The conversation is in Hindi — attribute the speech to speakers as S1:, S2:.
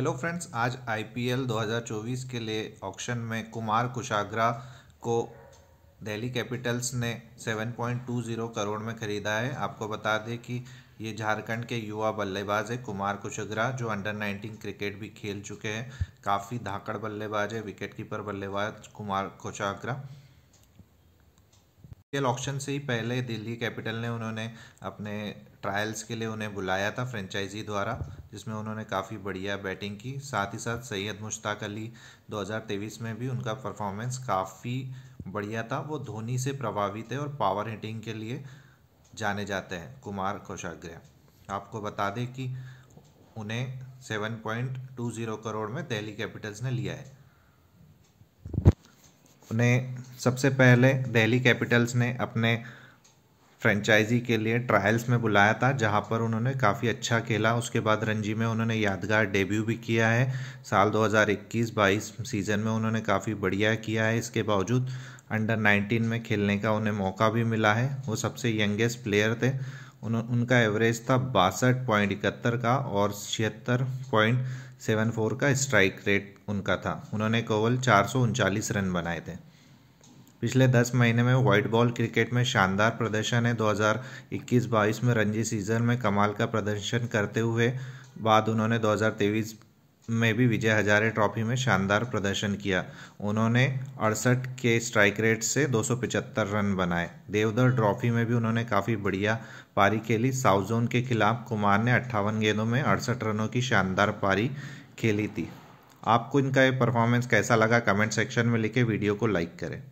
S1: हेलो फ्रेंड्स आज आईपीएल 2024 के लिए ऑक्शन में कुमार कुशाग्रा को दिल्ली कैपिटल्स ने 7.20 करोड़ में ख़रीदा है आपको बता दें कि ये झारखंड के युवा बल्लेबाज है कुमार कुशाग्रा जो अंडर 19 क्रिकेट भी खेल चुके हैं काफ़ी धाकड़ बल्लेबाज है विकेट कीपर बल्लेबाज कुमार कुशाग्रा आईपीएल ऑक्शन से ही पहले दिल्ली कैपिटल ने उन्होंने अपने ट्रायल्स के लिए उन्हें बुलाया था फ्रेंचाइजी द्वारा जिसमें उन्होंने काफ़ी बढ़िया बैटिंग की साथ ही साथ सैयद मुश्ताक अली 2023 में भी उनका परफॉर्मेंस काफ़ी बढ़िया था वो धोनी से प्रभावित है और पावर हिटिंग के लिए जाने जाते हैं कुमार कोशाग्रह आपको बता दें कि उन्हें 7.20 करोड़ में दिल्ली कैपिटल्स ने लिया है उन्हें सबसे पहले दिल्ली कैपिटल्स ने अपने फ्रेंचाइजी के लिए ट्रायल्स में बुलाया था जहां पर उन्होंने काफ़ी अच्छा खेला उसके बाद रणजी में उन्होंने यादगार डेब्यू भी किया है साल 2021-22 सीज़न में उन्होंने काफ़ी बढ़िया किया है इसके बावजूद अंडर 19 में खेलने का उन्हें मौका भी मिला है वो सबसे यंगेस्ट प्लेयर थे उन, उनका एवरेज था बासठ पॉइंट इकहत्तर का और छिहत्तर पॉइंट सेवन फोर का स्ट्राइक रेट उनका था उन्होंने केवल चार रन बनाए थे पिछले 10 महीने में व्हाइट बॉल क्रिकेट में शानदार प्रदर्शन है 2021-22 में रणजी सीजन में कमाल का प्रदर्शन करते हुए बाद उन्होंने 2023 में भी विजय हजारे ट्रॉफी में शानदार प्रदर्शन किया उन्होंने अड़सठ के स्ट्राइक रेट से दो रन बनाए देवधर ट्रॉफी में भी उन्होंने काफ़ी बढ़िया पारी खेली साउथ जोन के खिलाफ कुमार ने अट्ठावन गेंदों में अड़सठ रनों की शानदार पारी खेली थी आपको इनका ये परफॉर्मेंस कैसा लगा कमेंट सेक्शन में लिखे वीडियो को लाइक करें